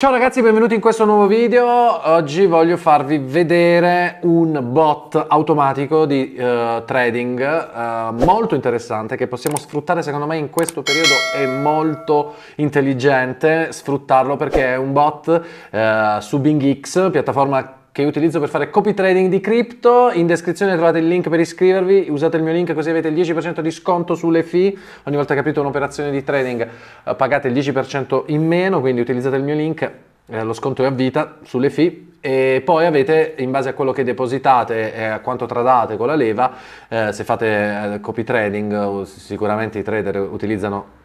Ciao ragazzi, benvenuti in questo nuovo video. Oggi voglio farvi vedere un bot automatico di uh, trading uh, molto interessante che possiamo sfruttare secondo me in questo periodo è molto intelligente sfruttarlo perché è un bot uh, su BingX, piattaforma che utilizzo per fare copy trading di cripto. In descrizione trovate il link per iscrivervi, usate il mio link così avete il 10% di sconto sulle fee. Ogni volta che capite un'operazione di trading eh, pagate il 10% in meno, quindi utilizzate il mio link, eh, lo sconto è a vita sulle fee e poi avete in base a quello che depositate e a quanto tradate con la leva, eh, se fate eh, copy trading sicuramente i trader utilizzano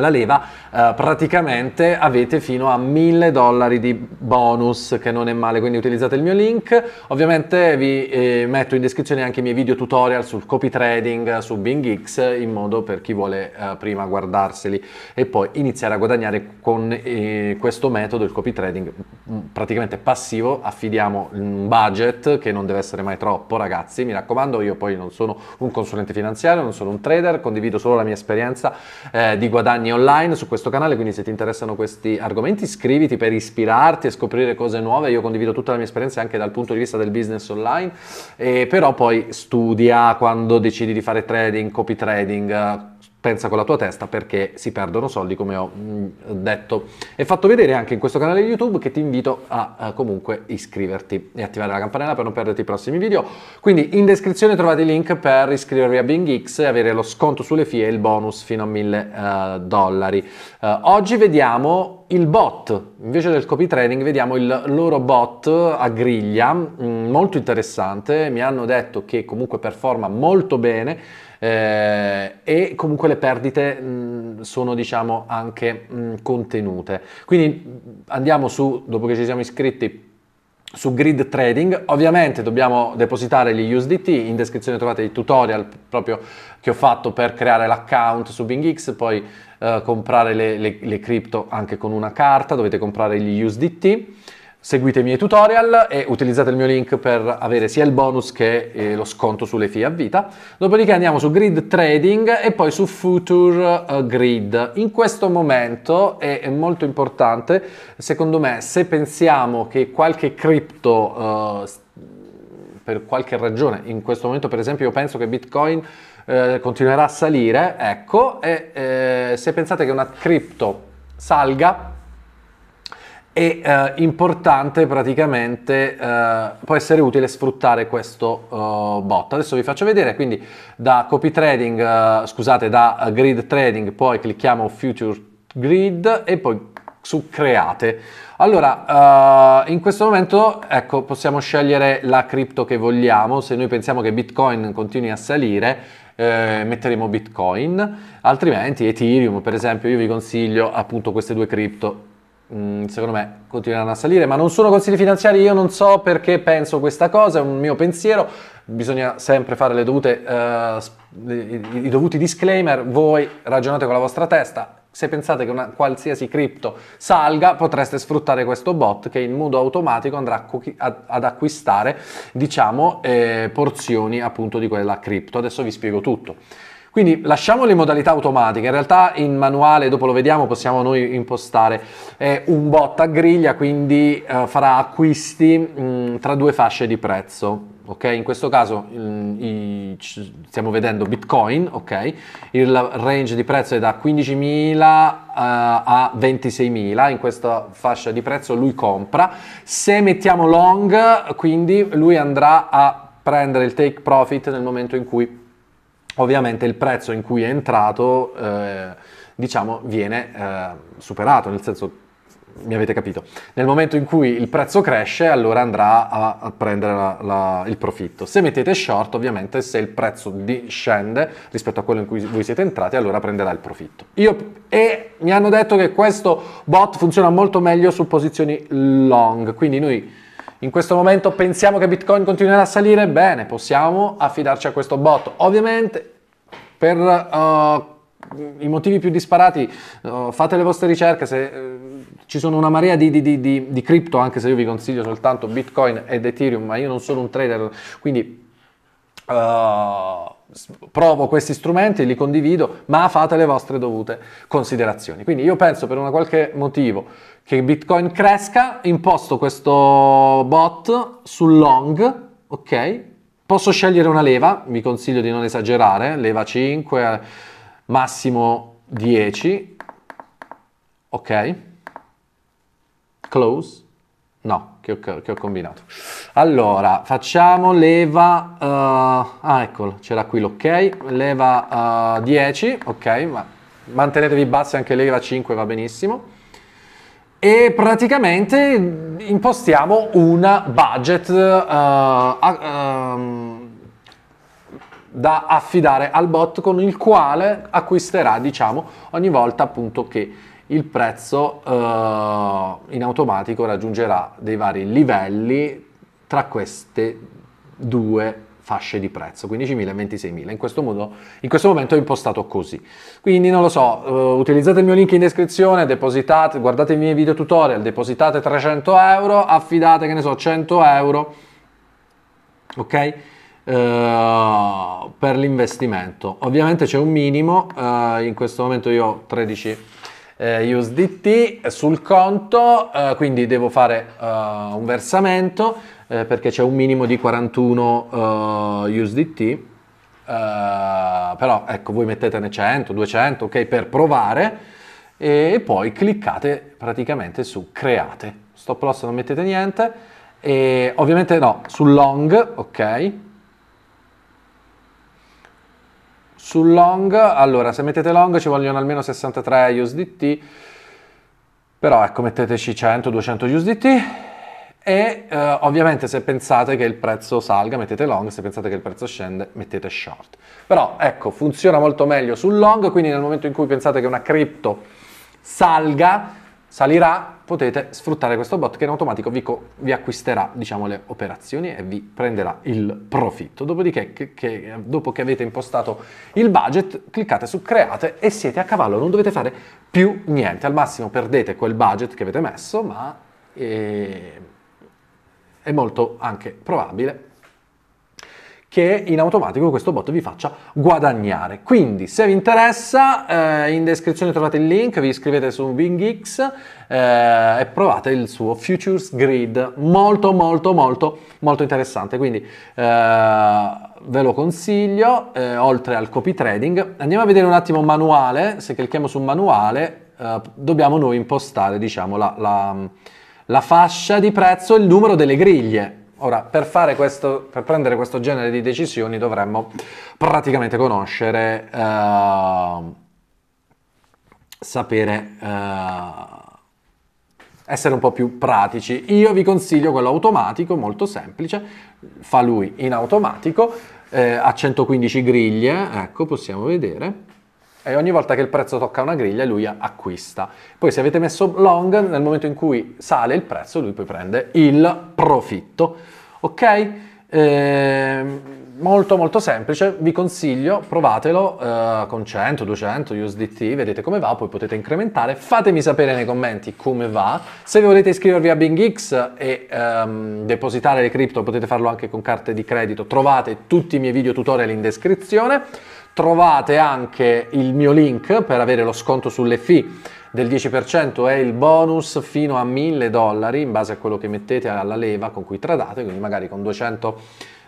la leva eh, praticamente avete fino a 1000 dollari di bonus che non è male quindi utilizzate il mio link ovviamente vi eh, metto in descrizione anche i miei video tutorial sul copy trading su Bing X in modo per chi vuole eh, prima guardarseli e poi iniziare a guadagnare con eh, questo metodo il copy trading mm, praticamente passivo affidiamo un budget che non deve essere mai troppo ragazzi mi raccomando io poi non sono un consulente finanziario non sono un trader condivido solo la mia esperienza eh, di guadagno anni online su questo canale, quindi se ti interessano questi argomenti iscriviti per ispirarti e scoprire cose nuove. Io condivido tutta la mia esperienza anche dal punto di vista del business online, e eh, però poi studia quando decidi di fare trading, copy trading pensa con la tua testa perché si perdono soldi come ho mm, detto e fatto vedere anche in questo canale YouTube che ti invito a, a eh, comunque iscriverti e attivare la campanella per non perderti i prossimi video. Quindi in descrizione trovate il link per iscrivervi a Bing X e avere lo sconto sulle fie e il bonus fino a 1000 uh, eh, dollari. Uh, oggi vediamo il bot, invece del copy training vediamo il loro bot a griglia, mm, molto interessante, mi hanno detto che comunque performa molto bene eh, e comunque le perdite mh, mm, sono diciamo anche mh, mm, contenute. Quindi andiamo su, dopo che ci siamo iscritti, su grid trading. Ovviamente dobbiamo depositare gli USDT, in descrizione trovate i tutorial proprio che ho fatto per creare l'account su BingX, poi eh, comprare le, le, le cripto anche con una carta, dovete comprare gli USDT seguite i miei tutorial e utilizzate il mio link per avere sia il bonus che eh, lo sconto sulle FI a vita. Dopodiché andiamo su Grid Trading e poi su Future eh, Grid. In questo momento è, è molto importante, secondo me, se pensiamo che qualche cripto eh, per qualche ragione, in questo momento per esempio io penso che Bitcoin eh, continuerà a salire, ecco, e eh, se pensate che una cripto salga, è eh, importante praticamente eh, può essere utile sfruttare questo eh, bot. Adesso vi faccio vedere, quindi da copy trading, eh, scusate, da grid trading, poi clicchiamo future grid e poi su create. Allora, eh, in questo momento, ecco, possiamo scegliere la cripto che vogliamo, se noi pensiamo che Bitcoin continui a salire, eh, metteremo Bitcoin, altrimenti Ethereum, per esempio, io vi consiglio appunto queste due cripto Mm, secondo me continueranno a salire, ma non sono consigli finanziari, io non so perché penso questa cosa, è un mio pensiero, bisogna sempre fare dovute, uh, i, dovuti disclaimer, voi ragionate con la vostra testa, se pensate che una qualsiasi cripto salga potreste sfruttare questo bot che in modo automatico andrà ad acquistare diciamo eh, porzioni appunto di quella cripto, adesso vi spiego tutto. Quindi lasciamo le modalità automatiche, in realtà in manuale, dopo lo vediamo, possiamo noi impostare è eh, un bot a griglia, quindi eh, farà acquisti mh, mm, tra due fasce di prezzo. Okay? In questo caso mh, mm, i, stiamo vedendo Bitcoin, okay? il range di prezzo è da 15.000 uh, eh, a 26.000, in questa fascia di prezzo lui compra. Se mettiamo long, quindi lui andrà a prendere il take profit nel momento in cui ovviamente il prezzo in cui è entrato eh, diciamo, viene eh, superato, nel senso mi avete capito. Nel momento in cui il prezzo cresce, allora andrà a, a prendere la, la, il profitto. Se mettete short, ovviamente, se il prezzo scende rispetto a quello in cui voi siete entrati, allora prenderà il profitto. Io, e mi hanno detto che questo bot funziona molto meglio su posizioni long, quindi noi in questo momento pensiamo che Bitcoin continuerà a salire, bene, possiamo affidarci a questo bot. Ovviamente per uh, i motivi più disparati uh, fate le vostre ricerche, se, uh, ci sono una marea di, di, di, di cripto, anche se io vi consiglio soltanto Bitcoin ed Ethereum, ma io non sono un trader, quindi provo questi strumenti, li condivido, ma fate le vostre dovute considerazioni. Quindi io penso per un qualche motivo che Bitcoin cresca, imposto questo bot sul long, ok? Posso scegliere una leva, vi consiglio di non esagerare, leva 5, massimo 10, ok, close, no, che ho, che ho combinato. Allora, facciamo leva, uh, ah eccolo, c'era qui l'ok, leva uh, eh, 10, ok, ma mantenetevi bassi anche leva 5 va benissimo e praticamente impostiamo un budget uh, uh, da affidare al bot con il quale acquisterà diciamo ogni volta appunto che il prezzo uh, in automatico raggiungerà dei vari livelli tra queste due fasce di prezzo, 15.000 e 26.000. In questo, modo, in questo momento è impostato così. Quindi non lo so, eh, utilizzate il mio link in descrizione, depositate, guardate i miei video tutorial, depositate 300 euro, affidate, che ne so, 100 euro, ok? Uh, per l'investimento. Ovviamente c'è un minimo, uh, in questo momento io ho 13 eh, USDT sul conto, uh, quindi devo fare un versamento eh, perché c'è un minimo di 41 uh, USDT. Uh, però ecco voi mettetene 100 200 ok per provare e poi cliccate praticamente su create stop loss non mettete niente e ovviamente no sul long ok sul long allora se mettete long ci vogliono almeno 63 USDT però ecco metteteci 100 200 USDT e eh, ovviamente se pensate che il prezzo salga mettete long, se pensate che il prezzo scende mettete short. Però ecco, funziona molto meglio sul long, quindi nel momento in cui pensate che una cripto salga, salirà, potete sfruttare questo bot che in automatico vi, vi acquisterà diciamo, le operazioni e vi prenderà il profitto. Dopodiché, che, che, dopo che avete impostato il budget, cliccate su create e siete a cavallo, non dovete fare più niente. Al massimo perdete quel budget che avete messo, ma... Eh, è molto anche probabile che in automatico questo bot vi faccia guadagnare. Quindi se vi interessa eh, in descrizione trovate il link, vi iscrivete su WingX eh, e provate il suo Futures Grid, molto molto molto molto interessante, quindi eh, ve lo consiglio, eh, oltre al copy trading. Andiamo a vedere un attimo il manuale, se clicchiamo su manuale eh, dobbiamo noi impostare diciamo la, la la fascia di prezzo e il numero delle griglie. Ora, per, fare questo, per prendere questo genere di decisioni dovremmo praticamente conoscere, uh, sapere, uh, essere un po' più pratici. Io vi consiglio quello automatico, molto semplice, fa lui in automatico, eh, a 115 griglie, ecco, possiamo vedere e ogni volta che il prezzo tocca una griglia lui acquista. Poi se avete messo long, nel momento in cui sale il prezzo lui poi prende il profitto. Ok? Eh, molto molto semplice, vi consiglio, provatelo eh, con 100, 200 USDT, vedete come va, poi potete incrementare, fatemi sapere nei commenti come va, se volete iscrivervi a BingX e ehm, depositare le cripto potete farlo anche con carte di credito, trovate tutti i miei video tutorial in descrizione. Trovate anche il mio link per avere lo sconto sulle fee del 10% è il bonus fino a 1000 dollari in base a quello che mettete alla leva con cui tradate, quindi magari con 200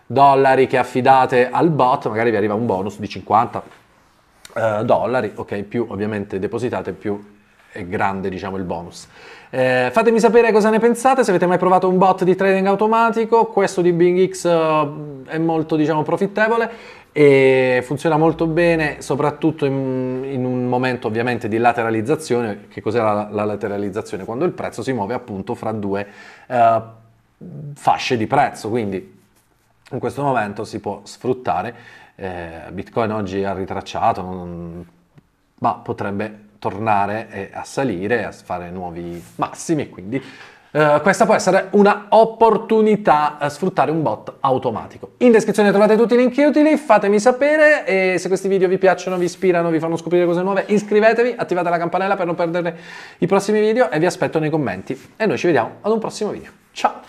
dollari che affidate al bot magari vi arriva un bonus di 50 eh, dollari, ok, più ovviamente depositate più è grande diciamo il bonus. Eh, fatemi sapere cosa ne pensate, se avete mai provato un bot di trading automatico, questo di Bing X eh, è molto diciamo profittevole e funziona molto bene soprattutto in, in, un momento ovviamente di lateralizzazione. Che cos'è la, la, lateralizzazione? Quando il prezzo si muove appunto fra due eh, fasce di prezzo, quindi in questo momento si può sfruttare. Eh, Bitcoin oggi ha ritracciato, non, ma potrebbe tornare a salire, a fare nuovi massimi quindi Uh, questa può essere una opportunità uh, sfruttare un bot automatico. In descrizione trovate tutti i link utili, fatemi sapere e se questi video vi piacciono, vi ispirano, vi fanno scoprire cose nuove, iscrivetevi, attivate la campanella per non perdere i prossimi video e vi aspetto nei commenti. E noi ci vediamo ad un prossimo video. Ciao!